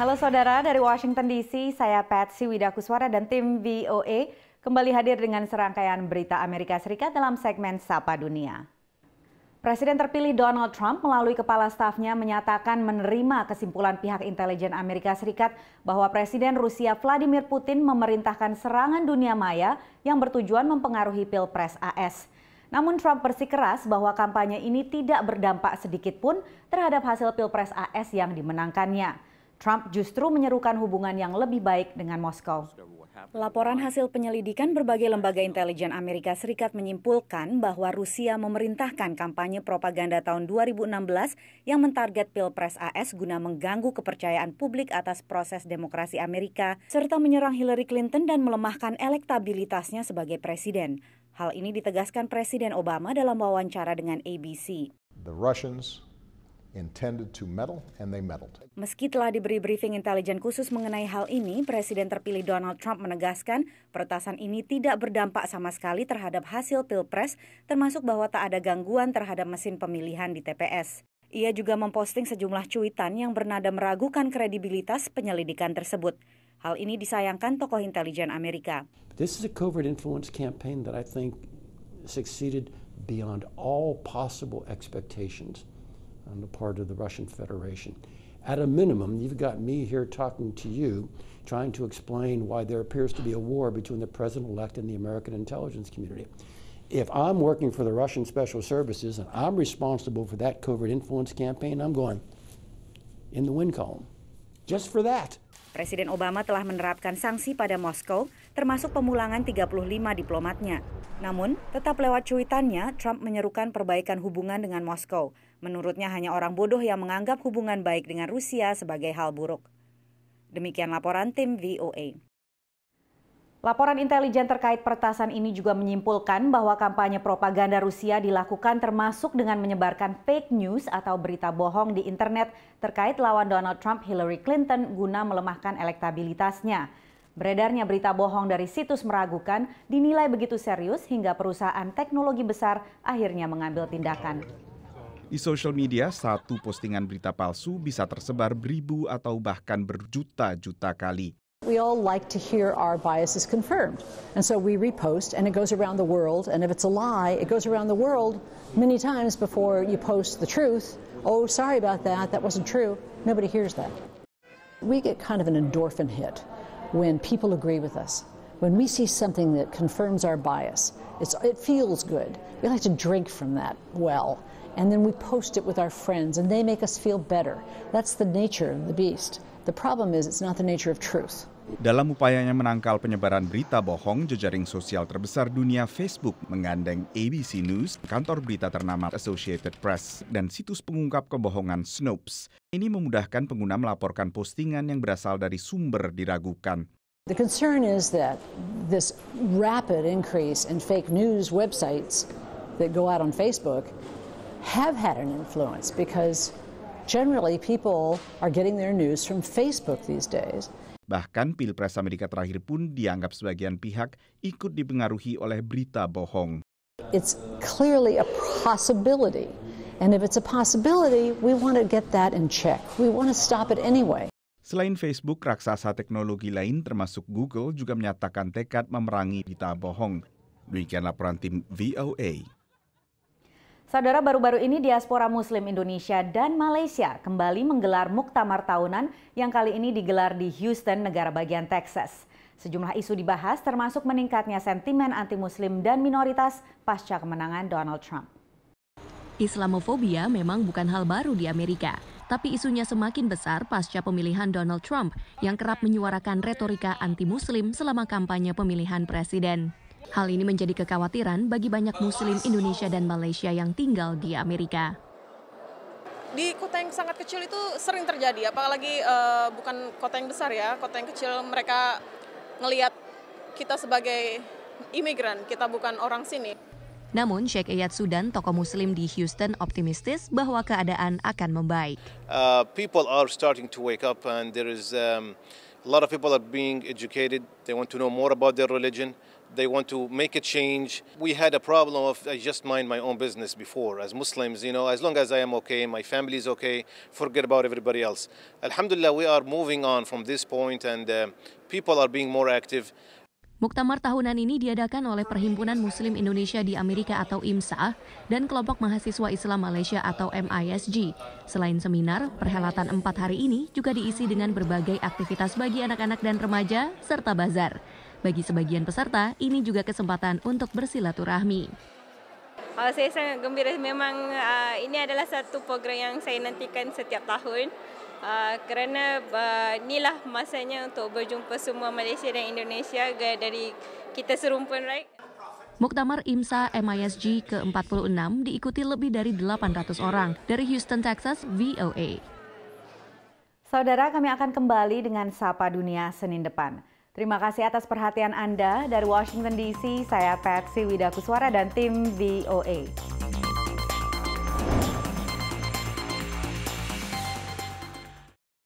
Halo saudara dari Washington DC, saya Patsy Widakuswara dan tim VOA kembali hadir dengan serangkaian berita Amerika Serikat dalam segmen Sapa Dunia. Presiden terpilih Donald Trump melalui kepala stafnya menyatakan menerima kesimpulan pihak intelijen Amerika Serikat bahwa Presiden Rusia Vladimir Putin memerintahkan serangan dunia maya yang bertujuan mempengaruhi Pilpres AS. Namun Trump bersikeras bahwa kampanye ini tidak berdampak sedikit pun terhadap hasil Pilpres AS yang dimenangkannya. Trump justru menyerukan hubungan yang lebih baik dengan Moskow. Laporan hasil penyelidikan berbagai lembaga intelijen Amerika Serikat menyimpulkan bahwa Rusia memerintahkan kampanye propaganda tahun 2016 yang mentarget Pilpres AS guna mengganggu kepercayaan publik atas proses demokrasi Amerika serta menyerang Hillary Clinton dan melemahkan elektabilitasnya sebagai presiden. Hal ini ditegaskan Presiden Obama dalam wawancara dengan ABC. The Russians intended to meddle, and they meddled. Meski telah diberi briefing intelijen khusus mengenai hal ini, Presiden terpilih Donald Trump menegaskan peretasan ini tidak berdampak sama sekali terhadap hasil pilpres, termasuk bahwa tak ada gangguan terhadap mesin pemilihan di TPS. Ia juga memposting sejumlah cuitan yang bernada meragukan kredibilitas penyelidikan tersebut. Hal ini disayangkan tokoh intelijen Amerika. This is a covert influence campaign that I think succeeded beyond all possible expectations. on the part of the Russian Federation. At a minimum, you've got me here talking to you, trying to explain why there appears to be a war between the president-elect and the American intelligence community. If I'm working for the Russian Special Services and I'm responsible for that covert influence campaign, I'm going in the win column just for that. Presiden Obama telah menerapkan sanksi pada Moskow, termasuk pemulangan 35 diplomatnya. Namun, tetap lewat cuitannya, Trump menyerukan perbaikan hubungan dengan Moskow. Menurutnya hanya orang bodoh yang menganggap hubungan baik dengan Rusia sebagai hal buruk. Demikian laporan tim VOA. Laporan intelijen terkait pertasan ini juga menyimpulkan bahwa kampanye propaganda Rusia dilakukan termasuk dengan menyebarkan fake news atau berita bohong di internet terkait lawan Donald Trump Hillary Clinton guna melemahkan elektabilitasnya. Beredarnya berita bohong dari situs meragukan dinilai begitu serius hingga perusahaan teknologi besar akhirnya mengambil tindakan. Di social media, satu postingan berita palsu bisa tersebar beribu atau bahkan berjuta-juta kali. we all like to hear our biases confirmed. And so we repost, and it goes around the world. And if it's a lie, it goes around the world many times before you post the truth. Oh, sorry about that. That wasn't true. Nobody hears that. We get kind of an endorphin hit when people agree with us. When we see something that confirms our bias, it feels good. We like to drink from that well. And then we post it with our friends, and they make us feel better. That's the nature of the beast. The problem is, it's not the nature of truth. Dalam upayanya menangkal penyebaran berita bohong, jejaring sosial terbesar dunia Facebook menggandeng ABC News, kantor berita ternama Associated Press, dan situs pengungkap kebohongan Snopes. Ini memudahkan pengguna melaporkan postingan yang berasal dari sumber diragukan. The concern is that this rapid increase in fake news websites that go out on Facebook have had an influence because Generally, people are getting their news from Facebook these days. Bahkan Pilpres Amerika terakhir pun dianggap sebagian pihak ikut dipengaruhi oleh berita bohong. It's clearly a possibility. And if it's a possibility, we want to get that in check. We want to stop it anyway. Selain Facebook, raksasa teknologi lain termasuk Google juga menyatakan tekad memerangi berita bohong. Demikian laporan tim VOA. Saudara baru-baru ini diaspora Muslim Indonesia dan Malaysia kembali menggelar muktamar tahunan yang kali ini digelar di Houston, negara bagian Texas. Sejumlah isu dibahas termasuk meningkatnya sentimen anti-muslim dan minoritas pasca kemenangan Donald Trump. Islamofobia memang bukan hal baru di Amerika, tapi isunya semakin besar pasca pemilihan Donald Trump yang kerap menyuarakan retorika anti-muslim selama kampanye pemilihan presiden. Hal ini menjadi kekhawatiran bagi banyak muslim Indonesia dan Malaysia yang tinggal di Amerika. Di kota yang sangat kecil itu sering terjadi, apalagi uh, bukan kota yang besar ya, kota yang kecil mereka ngeliat kita sebagai imigran, kita bukan orang sini. Namun, Sheikh Eyad Sudan, tokoh muslim di Houston, optimistis bahwa keadaan akan membaik. Uh, people are starting to wake up and there is um, a lot of people are being educated. They want to know more about their religion. They want to make a change. We had a problem of I just mind my own business before. As Muslims, you know, as long as I am okay, my family is okay, forget about everybody else. Alhamdulillah, we are moving on from this point and uh, people are being more active. Muktamar tahunan ini diadakan oleh Perhimpunan Muslim Indonesia di Amerika atau IMSA dan Kelompok Mahasiswa Islam Malaysia atau MISG. Selain seminar, perhelatan empat hari ini juga diisi dengan berbagai aktivitas bagi anak-anak dan remaja serta bazar. Bagi sebagian peserta, ini juga kesempatan untuk bersilaturahmi. Kalau saya sangat gembira memang uh, ini adalah satu program yang saya nantikan setiap tahun uh, kerana uh, inilah masanya untuk berjumpa semua Malaysia dan Indonesia dari kita serumpun right. Muktamar IMSA MISG ke-46 diikuti lebih dari 800 orang dari Houston, Texas, VOA. Saudara, kami akan kembali dengan Sapa Dunia Senin depan. Terima kasih atas perhatian Anda. Dari Washington DC, saya Patsy Widakuswara dan tim VOA.